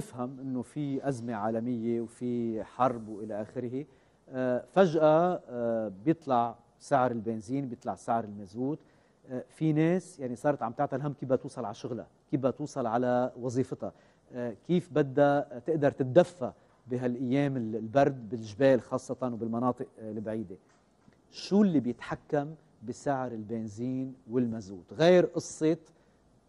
نفهم انه في ازمه عالميه وفي حرب والى اخره آه، فجاه آه، بيطلع سعر البنزين بيطلع سعر المازوت آه، في ناس يعني صارت عم تعطى الهم كيف بدها توصل على شغلها كيف بدها توصل على وظيفتها كيف بدها تقدر تتدفى بهالايام البرد بالجبال خاصه وبالمناطق البعيده شو اللي بيتحكم بسعر البنزين والمازوت غير قصه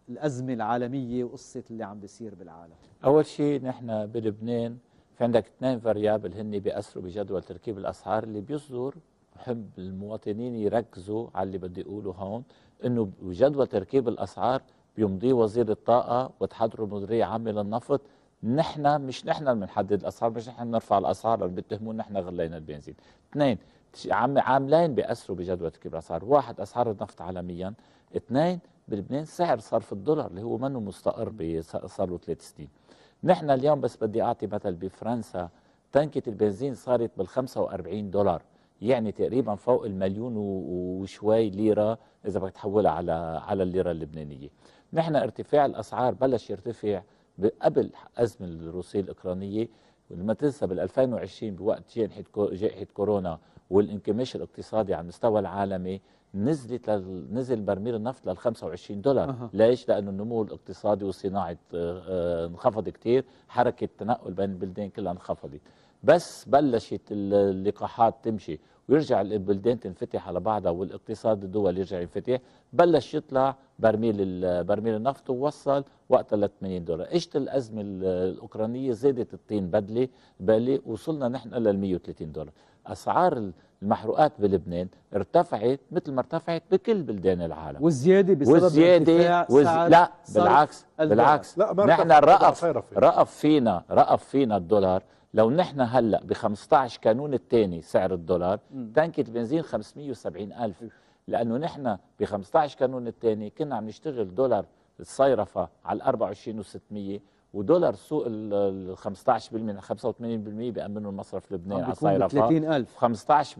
الأزمة العالمية وقصة اللي عم بيصير بالعالم أول شيء نحن بلبنان في عندك اثنين فاريابل هني بيأثروا بجدول تركيب الأسعار اللي بيصدر بحب المواطنين يركزوا على اللي بدي أقوله هون إنه بجدول تركيب الأسعار بيمضيه وزير الطاقة وتحضره المديرية عامة للنفط نحن مش نحن اللي بنحدد الاسعار مش نحن بنرفع الاسعار لانه بيتهمونا نحن غلينا البنزين اثنين عم عاملين بيأثروا بجدول تركيب الاسعار واحد اسعار النفط عالميا اثنين بلبنان سعر صرف الدولار اللي هو منه مستقر صار له ثلاث سنين نحن اليوم بس بدي اعطي مثل بفرنسا تنكة البنزين صارت بال 45 دولار يعني تقريبا فوق المليون وشوي ليرة إذا بدك تحولها على على الليرة اللبنانية نحن ارتفاع الأسعار بلش يرتفع قبل أزمة الروسية الأوكرانية لما تنسى بال 2020 بوقت جائحة كورونا والانكماش الاقتصادي على المستوى العالمي نزلت نزل برميل النفط لل 25 دولار أه. ليش لانه النمو الاقتصادي والصناعي آه، آه، انخفض كثير حركه التنقل بين البلدان كلها انخفضت بس بلشت اللقاحات تمشي ويرجع البلدان تنفتح على بعضها والاقتصاد الدول يرجع ينفتح بلش يطلع برميل برميل النفط ووصل وقتها ل 80 دولار اجت الازمه الاوكرانيه زادت الطين بدله بالي وصلنا نحن لل 130 دولار اسعار المحروقات بلبنان ارتفعت مثل ما ارتفعت بكل بلدان العالم والزياده بسبب والزياده وز... لا بالعكس بالعكس لا نحن رقف رقف فينا رقف فينا الدولار لو نحن هلا ب 15 كانون الثاني سعر الدولار تانكة بنزين 570 ألف لأنه نحن ب 15 كانون الثاني كنا عم نشتغل دولار الصيرفة على 24 و600 ودولار سوق ال 15% 85% بأمنه المصرف اللبناني على صيرفة 30000 15%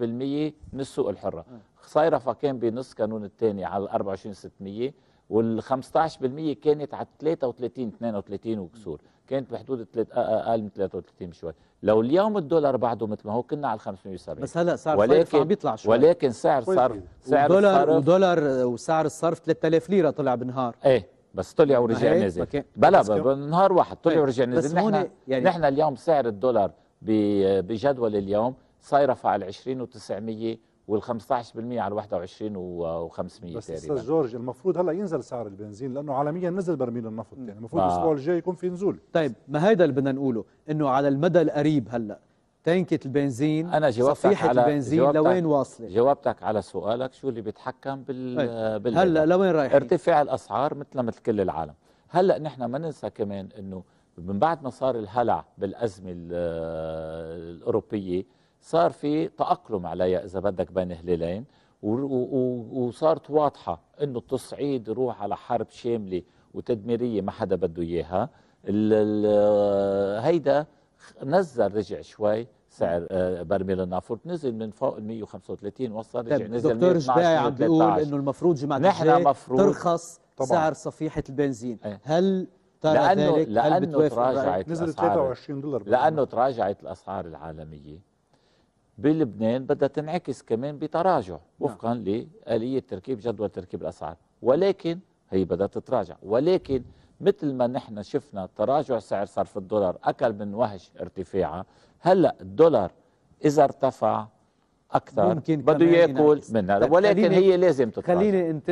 من السوق الحرة صيرفة كان بنص كانون الثاني على 24 600 وال 15% كانت على 33 32 وكسور كانت بحدود آه، آه، اقل من 33 بشوي لو اليوم الدولار بعده مثل ما هو كنا على 570 بس هلا سعر ولكن عم بيطلع شوي ولكن سعر طيب. صرف سعر الدولار الصرف ودولار وسعر الصرف 3000 ليره طلع بنهار ايه بس طلع ورجع إيه، نزل بلا بنهار واحد طلع طيب. ورجع نزل نحن يعني نحن اليوم سعر الدولار بجدول اليوم صايره على 20 و900 وال15% على 21 و500 تقريبا بس جورج المفروض هلا ينزل سعر البنزين لانه عالميا نزل برميل النفط يعني المفروض آه. الاسبوع الجاي يكون في نزول طيب ما هيدا اللي بدنا نقوله انه على المدى القريب هلا تانكة البنزين أنا جاوبتك صفيحة على البنزين لوين واصلة جاوبتك على سؤالك شو اللي بيتحكم بال طيب، بال هلا لوين رايح؟ ارتفاع الأسعار مثل مثل كل العالم هلا نحن ما ننسى كمان إنه من بعد ما صار الهلع بالأزمة الأوروبية صار في تأقلم عليها إذا بدك بين هلالين وصارت واضحة أنه التصعيد يروح على حرب شاملة وتدميرية ما حدا بده إياها هيدا نزل رجع شوي سعر آه، برميل النافورت نزل من فوق ال 135 وصل رجع طيب، نزل دكتور جباعي عم بيقول انه المفروض جماعه نحن مفروض ترخص طبعا. سعر صفيحه البنزين ايه؟ هل ترى لأنه ذلك لأنه تراجعت نزل 23 دولار لانه تراجعت الاسعار العالميه بلبنان بدها تنعكس كمان بتراجع نعم. وفقا لآلية تركيب جدول تركيب الأسعار ولكن هي بدها تتراجع ولكن مثل ما نحن شفنا تراجع سعر صرف الدولار أكل من وهج ارتفاعه هلأ الدولار إذا ارتفع أكثر بده ياكل منها طيب ولكن هي لازم تتراجع خليني